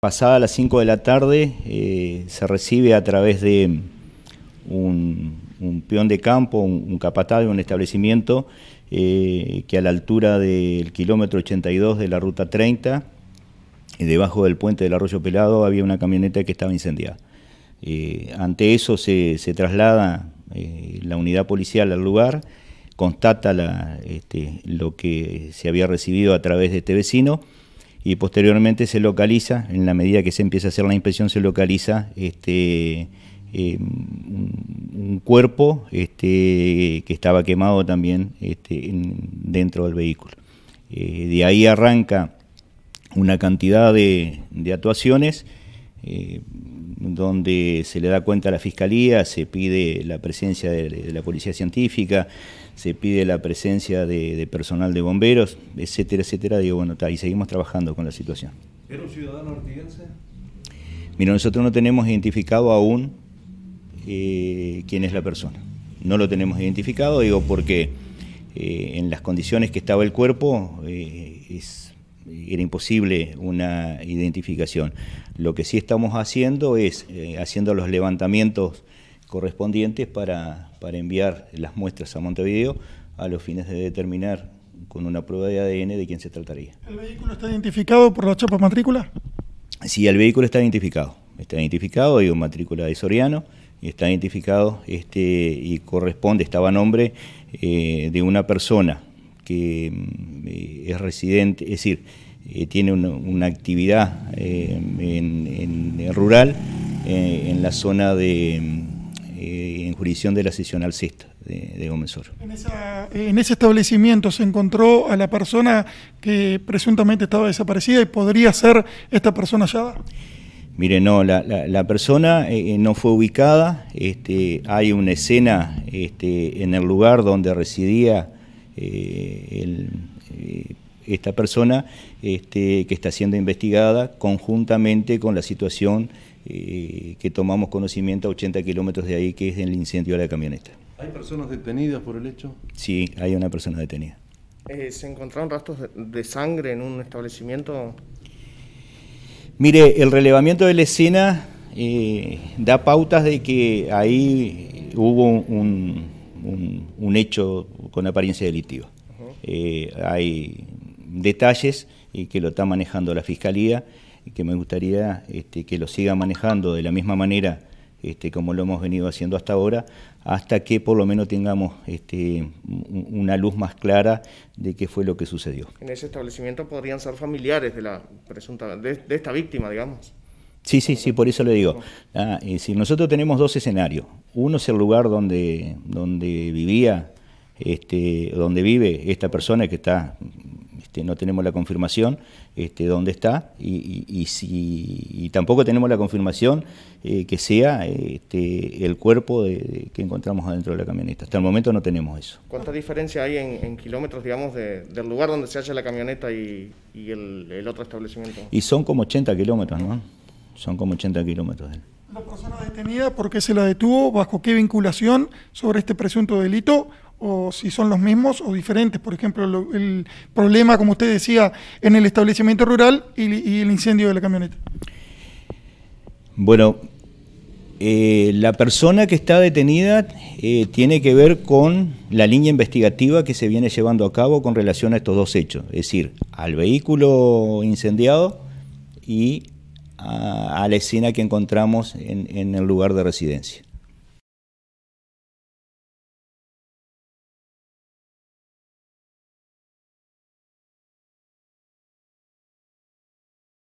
Pasada las 5 de la tarde eh, se recibe a través de un, peón de campo, un, capataz de un establecimiento eh, que a la altura del kilómetro 82 de la ruta 30, eh, debajo del puente del arroyo Pelado, había una camioneta que estaba incendiada. ante eso se, traslada la unidad policial al lugar, constata este, lo que se había recibido a través de este vecino y posteriormente se localiza, en la medida que se empieza a hacer la inspección, se localiza este, eh, un cuerpo este, que estaba quemado también este, dentro del vehículo. Eh, de ahí arranca una cantidad de, actuaciones. Eh, donde se le da cuenta a la Fiscalía, se pide la presencia de, la Policía Científica, se pide la presencia de, personal de bomberos, etcétera, etcétera. Digo, bueno, está, y seguimos trabajando con la situación. ¿Era un ciudadano ortiguense? Mira, nosotros no tenemos identificado aún eh, quién es la persona. No lo tenemos identificado, digo, porque eh, en las condiciones que estaba el cuerpo eh, es era imposible una identificación. Lo que sí estamos haciendo es eh, haciendo los levantamientos correspondientes para, enviar las muestras a Montevideo a los fines de determinar con una prueba de ADN de quién se trataría. ¿El vehículo está identificado por la chapa matrícula? Sí, el vehículo está identificado. Está identificado, hay un matrícula de Soriano, y está identificado este, y corresponde, estaba a nombre eh, de una persona que mm, eh, es residente, es decir, eh, tiene una, actividad eh, en, rural en la zona de, mm, en jurisdicción de la sesión alcesta de, de Gómez Oro. En, ese establecimiento se encontró a la persona que presuntamente estaba desaparecida y podría ser esta persona hallada. Mire, no, la, persona no fue ubicada. Este, hay una escena este, en el lugar donde residía eh, eh, esta persona este, que está siendo investigada conjuntamente con la situación eh, que tomamos conocimiento a 80 kilómetros de ahí, que es el incendio de la camioneta. ¿Hay personas detenidas por el hecho? Sí, hay una persona detenida. ¿Se encontraron rastros de sangre en un establecimiento? Mire, el relevamiento de la escena da pautas de que ahí hubo un, un, hecho con apariencia delictiva. Eh, hay detalles y eh, que lo está manejando la Fiscalía y que me gustaría este, que lo siga manejando de la misma manera este, como lo hemos venido haciendo hasta ahora, hasta que por lo menos tengamos este, una luz más clara de qué fue lo que sucedió. En ese establecimiento podrían ser familiares de la presunta de esta víctima, digamos. Sí, sí, sí, por eso le digo. Ah, nosotros tenemos dos escenarios. Uno es el lugar donde, donde vivía, este, donde vive esta persona que está, este, no tenemos la confirmación, este, dónde está, y, si, tampoco tenemos la confirmación eh, que sea este, el cuerpo que encontramos adentro de la camioneta. Hasta el momento no tenemos eso. ¿Cuánta diferencia hay en, kilómetros, digamos, del lugar donde se halla la camioneta y, el, otro establecimiento? Y son como 80 kilómetros, ¿no? son como 80 kilómetros de él. ¿La persona detenida por qué se la detuvo? ¿Bajo qué vinculación sobre este presunto delito? o si son los mismos o diferentes. Por ejemplo, el problema, como usted decía, en el establecimiento rural y, el incendio de la camioneta. Bueno, eh, la persona que está detenida eh, tiene que ver con la línea investigativa que se viene llevando a cabo con relación a estos dos hechos, es decir, al vehículo incendiado y a, la escena que encontramos en, en el lugar de residencia.